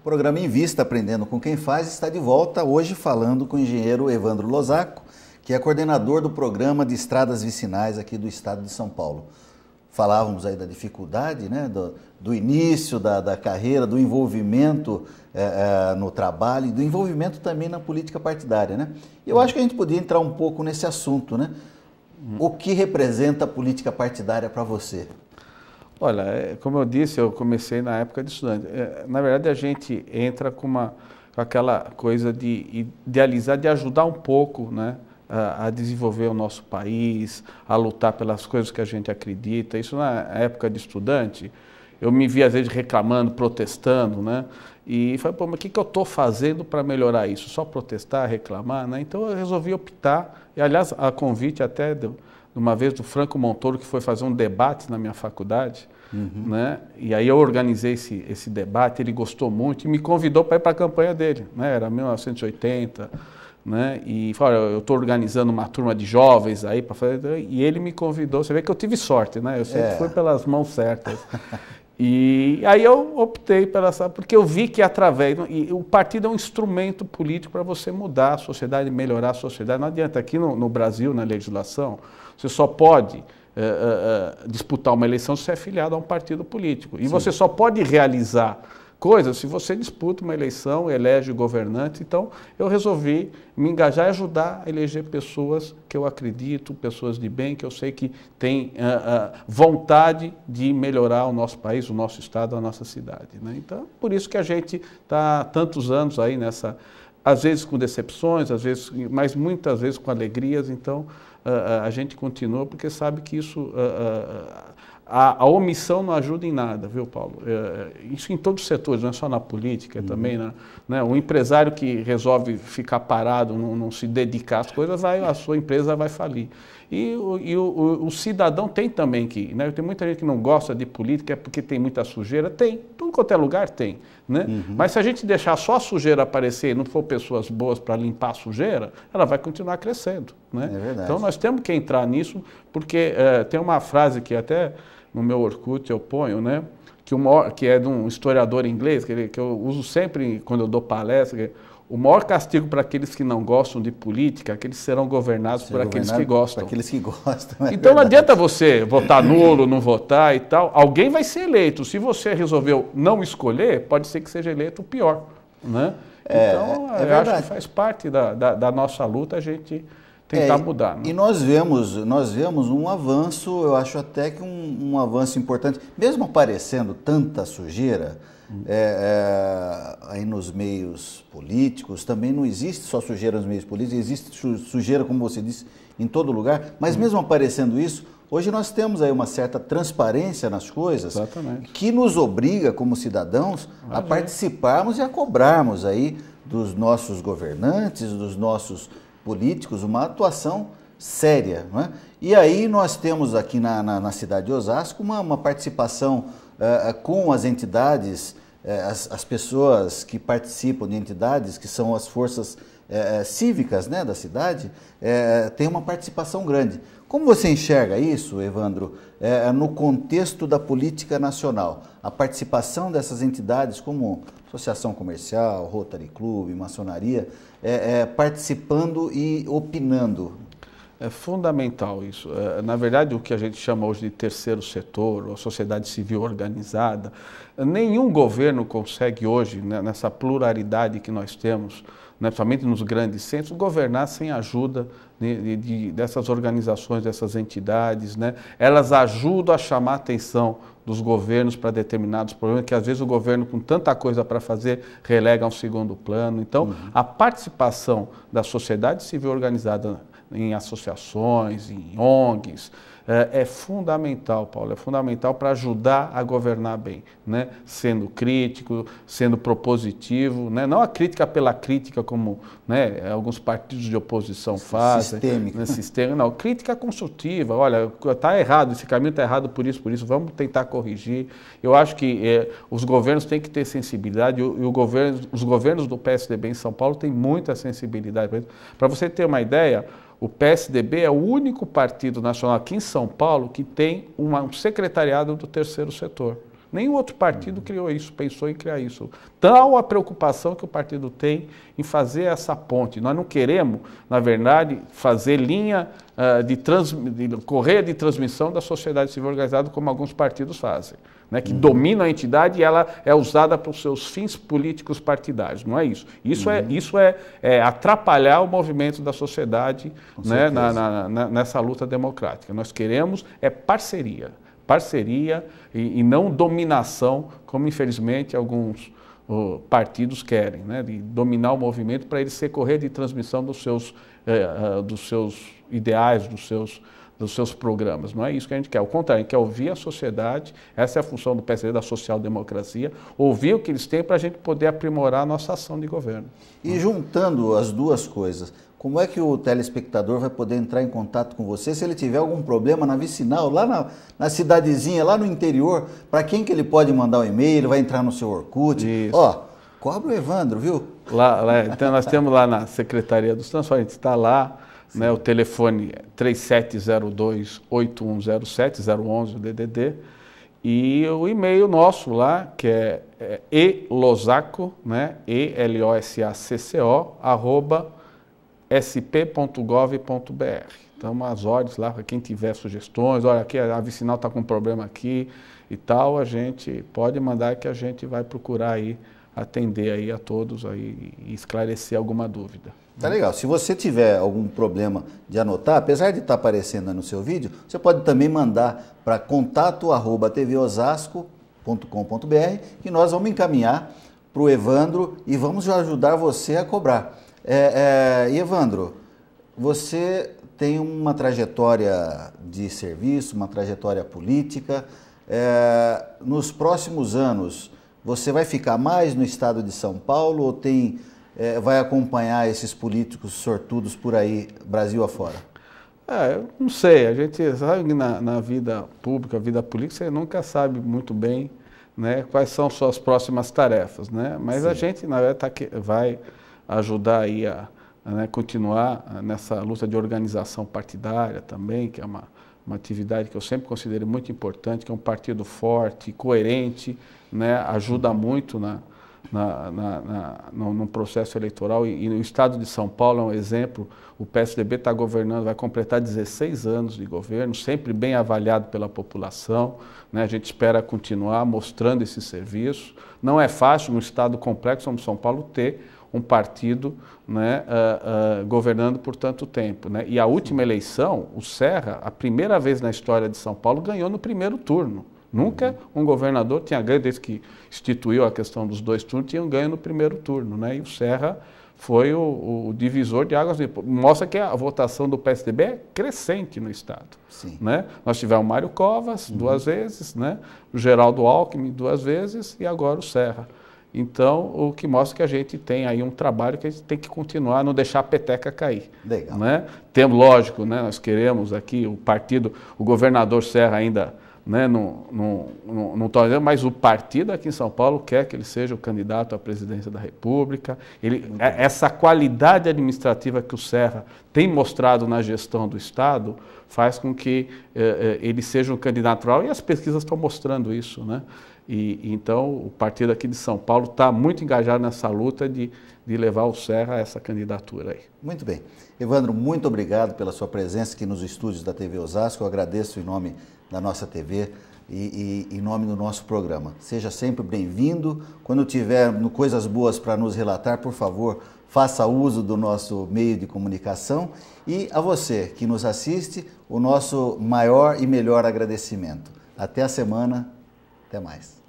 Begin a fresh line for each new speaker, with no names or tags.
O programa Em Vista, Aprendendo com Quem Faz, está de volta hoje falando com o engenheiro Evandro Lozaco, que é coordenador do programa de estradas vicinais aqui do estado de São Paulo. Falávamos aí da dificuldade, né, do, do início da, da, carreira, do envolvimento é, é, no trabalho e do envolvimento também na política partidária. Né? eu acho que a gente podia entrar um pouco nesse assunto.
Né? O que representa a política partidária para você? Olha, é, como eu disse, eu comecei na época de estudante. É, na verdade, a gente entra com, uma, com aquela coisa de idealizar, de ajudar um pouco, né? A, a desenvolver o nosso país, a lutar pelas coisas que a gente acredita. Isso na época de estudante, eu me via às vezes reclamando, protestando, né? E falei, pô, mas o que, que eu estou fazendo para melhorar isso? Só protestar, reclamar, né? Então eu resolvi optar, e aliás, a convite até do, uma vez do Franco Montoro, que foi fazer um debate na minha faculdade, uhum. né? e aí eu organizei esse, esse debate, ele gostou muito e me convidou para ir para a campanha dele, né? era 1980, né? e fora eu estou organizando uma turma de jovens aí, para fazer... e ele me convidou, você vê que eu tive sorte, né? eu sempre é. fui pelas mãos certas. E aí eu optei pela porque eu vi que através o partido é um instrumento político para você mudar a sociedade, melhorar a sociedade. Não adianta aqui no, no Brasil na legislação você só pode uh, uh, disputar uma eleição se é filiado a um partido político. E Sim. você só pode realizar coisas se você disputa uma eleição, elege o governante. Então, eu resolvi me engajar e ajudar a eleger pessoas que eu acredito, pessoas de bem, que eu sei que têm uh, vontade de melhorar o nosso país, o nosso estado, a nossa cidade. Né? Então, por isso que a gente está tantos anos aí nessa às vezes com decepções, às vezes, mas muitas vezes com alegrias. Então, a, a gente continua porque sabe que isso a, a, omissão não ajuda em nada, viu, Paulo? É, é, isso em todos os setores, não é só na política, uhum. também né? né? O empresário que resolve ficar parado, não, não, se dedicar às coisas, aí a sua empresa vai falir. E, o, e o, o, cidadão tem também que, né? Tem muita gente que não gosta de política, é porque tem muita sujeira. Tem, tudo quanto é lugar tem. Né? Uhum. Mas se a gente deixar só a sujeira aparecer e não for pessoas boas para limpar a sujeira, ela vai continuar crescendo. Né? É Então nós temos que entrar nisso, porque é, tem uma frase que até no meu Orkut eu ponho, né? que, que é de um historiador inglês, que, ele, que eu uso sempre quando eu dou palestra. Que, é o maior castigo para aqueles que não gostam de política é que eles serão governados Ser por governado aqueles que gostam. Aqueles que gostam. É então verdade. não adianta você votar nulo, não votar e tal. Alguém vai ser eleito. Se você resolveu não escolher, pode ser que seja eleito o pior. Né? É, então, é, eu verdade. acho que faz parte da, da, da nossa luta a gente tentar é, mudar. Né? E
nós vemos, nós vemos um avanço, eu acho até que um, um avanço importante, mesmo aparecendo tanta sujeira uhum. é, é, aí nos meios políticos, também não existe só sujeira nos meios políticos, existe sujeira, como você disse, em todo lugar, mas uhum. mesmo aparecendo isso, hoje nós temos aí uma certa transparência nas coisas Exatamente. que nos obriga, como cidadãos, a participarmos e a cobrarmos aí dos nossos governantes, dos nossos políticos uma atuação séria. Né? E aí nós temos aqui na, na, na cidade de Osasco uma, uma participação uh, com as entidades é, as, as, pessoas que participam de entidades, que são as forças é, é cívicas né, da cidade, é, têm uma participação grande. Como você enxerga isso, Evandro, é, no contexto da política nacional? A participação dessas entidades, como Associação Comercial, Rotary Club, Maçonaria, é, participando e opinando
é fundamental isso. É, na verdade, o que a gente chama hoje de terceiro setor, ou sociedade civil organizada, nenhum governo consegue hoje, né, nessa pluralidade que nós temos, né, principalmente nos grandes centros, governar sem ajuda dessas organizações, dessas entidades. Né? Elas ajudam a chamar a atenção dos governos para determinados problemas, que às vezes o governo, com tanta coisa para fazer, relega a um segundo plano. Então, uhum. a participação da sociedade civil organizada em associações, em ONGs. É, é fundamental, Paulo, é fundamental para ajudar a governar bem, né? sendo crítico, sendo propositivo, né? não a crítica pela crítica, como né, alguns partidos de oposição fazem. Sistêmica. Né? não, crítica construtiva, olha, está errado, esse caminho está errado por isso, por isso, vamos tentar corrigir. Eu acho que é, os governos têm que ter sensibilidade, e, e o governo, os governos do PSDB em São Paulo têm muita sensibilidade. Para você ter uma ideia, o PSDB é o único partido nacional aqui em São Paulo que tem uma, um secretariado do terceiro setor. Nenhum outro partido criou isso, pensou em criar isso. Tal a preocupação que o partido tem em fazer essa ponte. Nós não queremos, na verdade, fazer linha uh, de, trans, de correia de transmissão da sociedade civil organizada como alguns partidos fazem, né? que uhum. domina a entidade e ela é usada para os seus fins políticos partidários. Não é isso. Isso, é, uhum. é, isso é, é, atrapalhar o movimento da sociedade né? na, na, na, nessa luta democrática. Nós queremos é parceria parceria e, e não dominação, como infelizmente alguns partidos querem, né? de dominar o movimento para ele ser correio de transmissão dos seus, eh, eh, dos seus ideais, dos seus dos seus programas. Não é isso que a gente quer. Ao contrário, a gente quer ouvir a sociedade, essa é a função do PSD, da social-democracia, ouvir o que eles têm para a gente poder aprimorar a nossa ação de governo. E juntando as duas coisas, como é que o telespectador vai poder entrar em
contato com você se ele tiver algum problema na vicinal, lá na, na cidadezinha, lá no interior? Para quem que ele pode mandar o um e-mail? Ele vai entrar no seu Orkut? Isso. Ó, cobra o Evandro, viu?
Lá, lá então nós temos lá na Secretaria dos Transportes, está lá, né, o telefone 3702-8107-011, é DDD, e o e-mail nosso lá, que é, é elosaco, né, E-L-O-S-A-C-C-O, arroba sp.gov.br. Então, as ordens lá para quem tiver sugestões. Olha, aqui a vicinal está com um problema aqui e tal. A gente pode mandar que a gente vai procurar aí atender aí a todos aí e esclarecer alguma dúvida.
Né? Tá legal. Se você tiver algum problema de anotar, apesar de estar tá aparecendo no seu vídeo, você pode também mandar para contato@tvosasco.com.br que nós vamos encaminhar para o Evandro e vamos ajudar você a cobrar. É, é, e Evandro, você tem uma trajetória de serviço, uma trajetória política. É, nos próximos anos, você vai ficar mais no estado de São Paulo ou tem,
é, vai acompanhar esses políticos sortudos por aí, Brasil afora? É, eu não sei. A gente sabe que na, na vida pública, vida política, você nunca sabe muito bem né, quais são suas próximas tarefas. Né? Mas Sim. a gente, na verdade, tá vai ajudar aí a, né, continuar ah, nessa luta de organização partidária também, que é uma, uma atividade que eu sempre considerei muito importante, que é um partido forte, coerente, né, ajuda uhum. muito na, na, na, na, no, no, processo eleitoral e, e, o estado de São Paulo é um exemplo. O PSDB está governando, vai completar 16 anos de governo, sempre bem avaliado pela população. Né? A gente espera continuar mostrando esse serviço. Não é fácil, num estado complexo como São Paulo, ter um partido né, uh, uh, governando por tanto tempo. Né? E a última eleição, o Serra, a primeira vez na história de São Paulo, ganhou no primeiro turno. Nunca um governador tinha ganho, desde que instituiu a questão dos dois turnos, tinha um ganho no primeiro turno. Né? E o Serra foi o, o, divisor de águas. Mostra que a votação do PSDB é crescente no Estado. Sim. Né? Nós tivemos o Mário Covas uhum. duas vezes, né? o Geraldo Alckmin duas vezes e agora o Serra. Então, o que mostra que a gente tem aí um trabalho que a gente tem que continuar, não deixar a peteca cair. Legal. Né? Tem, lógico, né, nós queremos aqui o partido, o governador Serra ainda né, no no não, mas o partido aqui em São Paulo quer que ele seja o candidato à presidência da República. Ele, é, essa qualidade administrativa que o Serra tem mostrado na gestão do Estado faz com que eh, ele seja um candidato natural, e as pesquisas estão mostrando isso. Né? E, então, o partido aqui de São Paulo está muito engajado nessa luta de, de levar o Serra a essa candidatura aí. Muito
bem. Evandro, muito obrigado pela sua presença aqui nos estúdios da TV Osasco. Eu agradeço em nome da nossa TV e, e em nome do nosso programa. Seja sempre bem-vindo. Quando tiver coisas boas para nos relatar, por favor, faça uso do nosso meio de comunicação. E a você que nos assiste, o nosso maior e melhor agradecimento. Até a semana. Até mais.